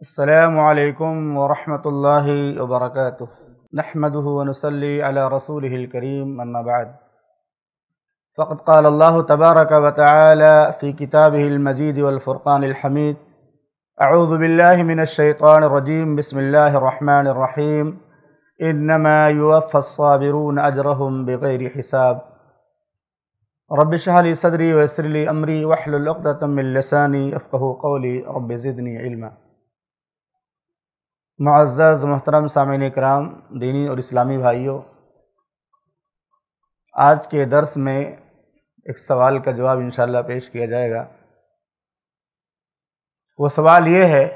السلام عليكم ورحمة الله وبركاته نحمده ونصلي على رسوله الكريم أما بعد فقد قال الله تبارك وتعالى في كتابه المجيد والفرقان الحميد أعوذ بالله من الشيطان الرجيم بسم الله الرحمن الرحيم إنما يوفى الصابرون أجرهم بغير حساب رب اشرح لي صدري ويسر لي أمري واحلل عقدة من لساني أفقه قولي رب زدني علما معزز محترم سامعین اکرام دینی اور اسلامی بھائیوں آج کے درس میں ایک سوال کا جواب انشاءاللہ پیش کیا جائے گا وہ سوال یہ ہے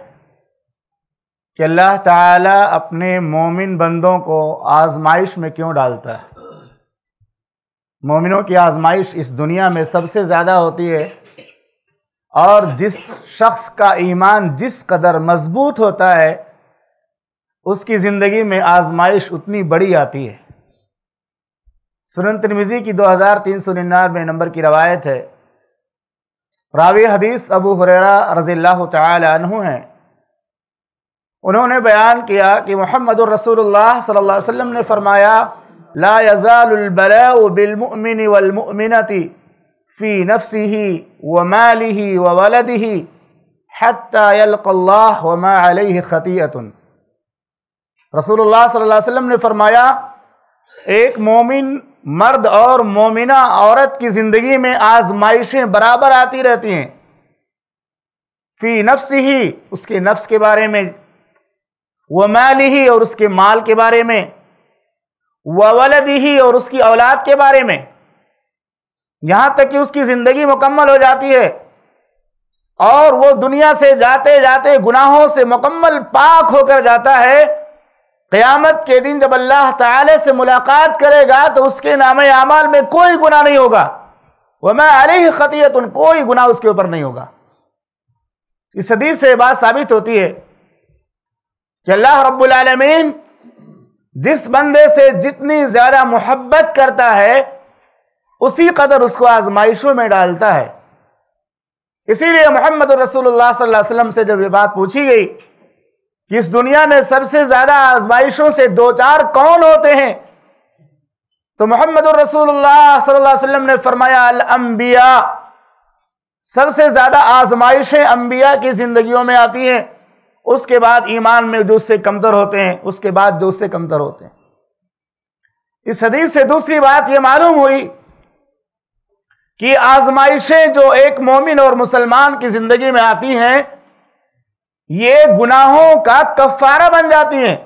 کہ اللہ تعالیٰ اپنے مومن بندوں کو آزمائش میں کیوں ڈالتا ہے مومنوں کی آزمائش اس دنیا میں سب سے زیادہ ہوتی ہے اور جس شخص کا ایمان جس قدر مضبوط ہوتا ہے اس کی زندگی میں آزمائش اتنی بڑی آتی ہے سنن ترمیزی کی دو ہزار تین سو ننانوے نمبر کی روایت ہے راوی حدیث ابو حریرہ رضی اللہ تعالی عنہ ہیں انہوں نے بیان کیا کہ محمد الرسول اللہ صلی اللہ علیہ وسلم نے فرمایا لا يزال البلاء بالمؤمن والمؤمنة فی نفسه وماله وولده حتی يلق اللہ وما علیہ خطیعتن رسول اللہ صلی اللہ علیہ وسلم نے فرمایا ایک مومن مرد اور مومنہ عورت کی زندگی میں آزمائشیں برابر آتی رہتی ہیں فی نفس ہی اس کے نفس کے بارے میں ومال مال ہی اور اس کے مال کے بارے میں وولد ولد ہی اور اس کی اولاد کے بارے میں یہاں تک کہ اس کی زندگی مکمل ہو جاتی ہے اور وہ دنیا سے جاتے جاتے گناہوں سے مکمل پاک ہو کر جاتا ہے قیامت کے دن جب اللہ تعالی سے ملاقات کرے گا تو اس کے نام اعمال میں کوئی گناہ نہیں ہوگا وَمَا عَلَيْهِ خَطِيَةٌ خطیت کوئی گناہ اس کے اوپر نہیں ہوگا اس حدیث سے بات ثابت ہوتی ہے کہ اللہ رب العالمین جس بندے سے جتنی زیادہ محبت کرتا ہے اسی قدر اس کو آزمائشوں میں ڈالتا ہے اسی لیے محمد الرسول اللہ صلی اللہ علیہ وسلم سے جب یہ بات پوچھی گئی اس دنیا میں سب سے زیادہ آزمائشوں سے دو چار کون ہوتے ہیں تو محمد الرسول اللہ صلی اللہ علیہ وسلم نے فرمایا الانبیاء سب سے زیادہ آزمائشیں انبیاء کی زندگیوں میں آتی ہیں اس کے بعد ایمان میں جو اس سے کمتر ہوتے ہیں اس کے بعد جو اس سے کمتر ہوتے ہیں اس حدیث سے دوسری بات یہ معلوم ہوئی کہ آزمائشیں جو ایک مومن اور مسلمان کی زندگی میں آتی ہیں یہ گناہوں کا کفارہ بن جاتی ہیں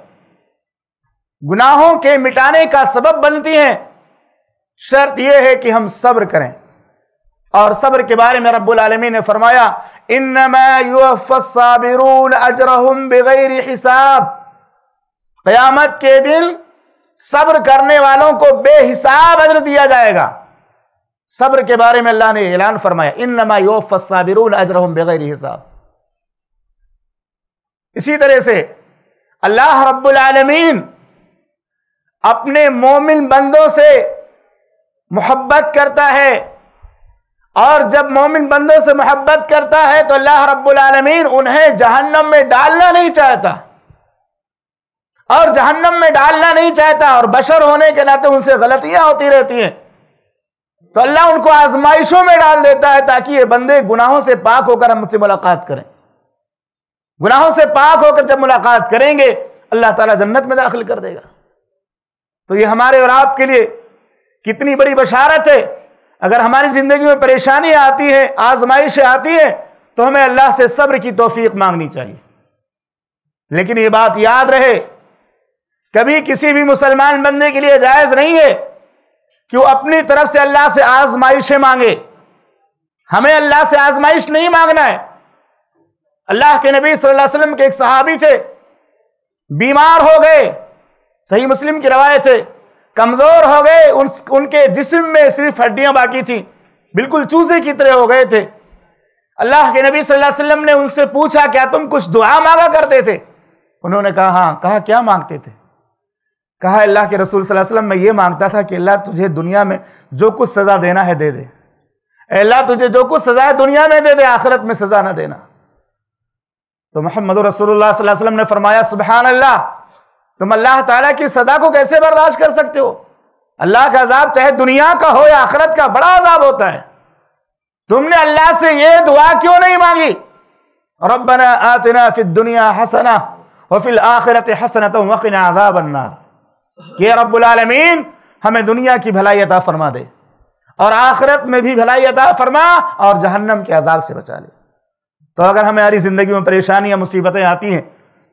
گناہوں کے مٹانے کا سبب بنتی ہیں شرط یہ ہے کہ ہم صبر کریں اور صبر کے بارے میں رب العالمین نے فرمایا یوفى الصابرون اجرهم بغیر حساب قیامت کے دن صبر کرنے والوں کو بے حساب اجر دیا جائے گا صبر کے بارے میں اللہ نے اعلان فرمایا اجرهم بغیر حساب اسی طرح سے اللہ رب العالمین اپنے مومن بندوں سے محبت کرتا ہے اور جب مومن بندوں سے محبت کرتا ہے تو اللہ رب العالمین انہیں جہنم میں ڈالنا نہیں چاہتا اور جہنم میں ڈالنا نہیں چاہتا اور بشر ہونے کے ناطے ان سے غلطیاں ہوتی رہتی ہیں تو اللہ ان کو آزمائشوں میں ڈال دیتا ہے تاکہ یہ بندے گناہوں سے پاک ہو کر ہم سے ملاقات کریں گناہوں سے پاک ہو کر جب ملاقات کریں گے اللہ تعالیٰ جنت میں داخل کر دے گا تو یہ ہمارے اور آپ کے لیے کتنی بڑی بشارت ہے اگر ہماری زندگی میں پریشانی آتی ہے آزمائشیں آتی ہیں تو ہمیں اللہ سے صبر کی توفیق مانگنی چاہیے لیکن یہ بات یاد رہے کبھی کسی بھی مسلمان بندے کے لیے جائز نہیں ہے کہ وہ اپنی طرف سے اللہ سے آزمائشیں مانگے ہمیں اللہ سے آزمائش نہیں مانگنا ہے اللہ کے نبی صلی اللہ علیہ وسلم کے ایک صحابی تھے بیمار ہو گئے صحیح مسلم کی روایت ہے کمزور ہو گئے ان کے جسم میں صرف ہڈیاں باقی تھیں بالکل چوزے کی طرح ہو گئے تھے اللہ کے نبی صلی اللہ علیہ وسلم نے ان سے پوچھا کیا تم کچھ دعا مانگا کرتے تھے انہوں نے کہا ہاں کہا کیا مانگتے تھے کہا اللہ کے رسول صلی اللہ علیہ وسلم میں یہ مانگتا تھا کہ اللہ تجھے دنیا میں جو کچھ سزا دینا ہے دے دے اللہ تجھے جو کچھ سزا ہے دنیا میں دے دے آخرت میں سزا نہ دینا تو محمد رسول اللہ صلی اللہ علیہ وسلم نے فرمایا سبحان اللہ تم اللہ تعالیٰ کی صدا کو کیسے برداشت کر سکتے ہو اللہ کا عذاب چاہے دنیا کا ہو یا آخرت کا بڑا عذاب ہوتا ہے تم نے اللہ سے یہ دعا کیوں نہیں مانگی ربنا آتنا فی الدنیا حسنا وفی اور وقنا عذاب النار کہ رب العالمین ہمیں دنیا کی بھلائی عطا فرما دے اور آخرت میں بھی بھلائی عطا فرما اور جہنم کے عذاب سے بچا لے تو اگر ہماری زندگی میں پریشانیاں مصیبتیں آتی ہیں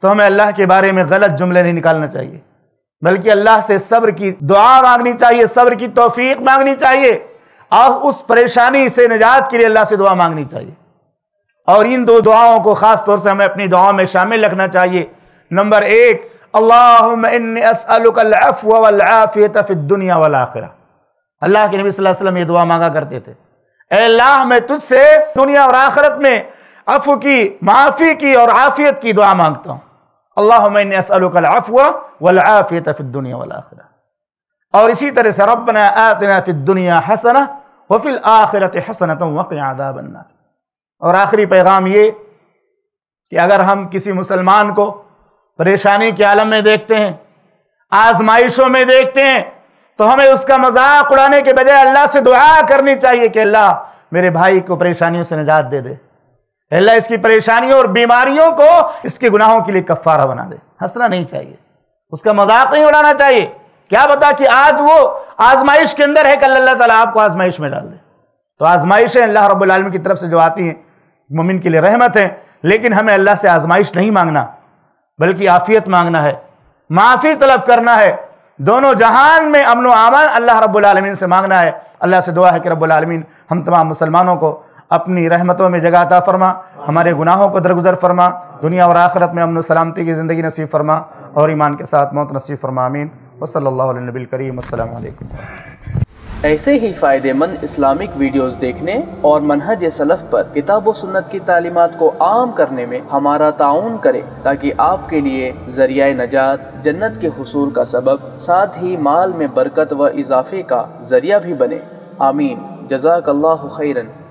تو ہمیں اللہ کے بارے میں غلط جملے نہیں نکالنا چاہیے بلکہ اللہ سے صبر کی دعا مانگنی چاہیے صبر کی توفیق مانگنی چاہیے اور اس پریشانی سے نجات کے لیے اللہ سے دعا مانگنی چاہیے اور ان دو دعاؤں کو خاص طور سے ہمیں اپنی دعاؤں میں شامل رکھنا چاہیے نمبر ایک اللہم انی العفو والعافیت فی الدنیا والآخرہ اللہ کے نبی صلی اللہ علیہ وسلم یہ دعا مانگا کرتے تھے اے اللہ میں تجھ سے دنیا اور آخرت میں عفو کی معافی کی اور عافیت کی دعا مانگتا ہوں اللہم انی العفو والعافیت فی الدنیا والآخرہ اور اسی طرح سے ربنا ربن فنیا حسن و فل آخرت حسنت عذاب النار اور آخری پیغام یہ کہ اگر ہم کسی مسلمان کو پریشانی کے عالم میں دیکھتے ہیں آزمائشوں میں دیکھتے ہیں تو ہمیں اس کا مذاق اڑانے کے بجائے اللہ سے دعا کرنی چاہیے کہ اللہ میرے بھائی کو پریشانیوں سے نجات دے دے اللہ اس کی پریشانیوں اور بیماریوں کو اس کے گناہوں کے لیے کفارہ بنا دے ہنسنا نہیں چاہیے اس کا مذاق نہیں اڑانا چاہیے کیا بتا کہ آج وہ آزمائش کے اندر ہے کہ اللہ تعالیٰ آپ کو آزمائش میں ڈال دے تو آزمائشیں اللہ رب العالمین کی طرف سے جو آتی ہیں مومن کے لیے رحمت ہیں لیکن ہمیں اللہ سے آزمائش نہیں مانگنا بلکہ عافیت مانگنا ہے معافی طلب کرنا ہے دونوں جہان میں امن و امان اللہ رب العالمین سے مانگنا ہے اللہ سے دعا ہے کہ رب العالمین ہم تمام مسلمانوں کو اپنی رحمتوں میں جگہ عطا فرما ہمارے گناہوں کو درگزر فرما دنیا اور آخرت میں امن و سلامتی کی زندگی نصیب فرما اور ایمان کے ساتھ موت نصیب فرما امین وصلی اللہ علیہ نبی الکریم السلام علیکم ایسے ہی فائدے مند اسلامک ویڈیوز دیکھنے اور منہج سلف پر کتاب و سنت کی تعلیمات کو عام کرنے میں ہمارا تعاون کرے تاکہ آپ کے لیے ذریعہ نجات جنت کے حصول کا سبب ساتھ ہی مال میں برکت و اضافے کا ذریعہ بھی بنے آمین جزاک اللہ خیرن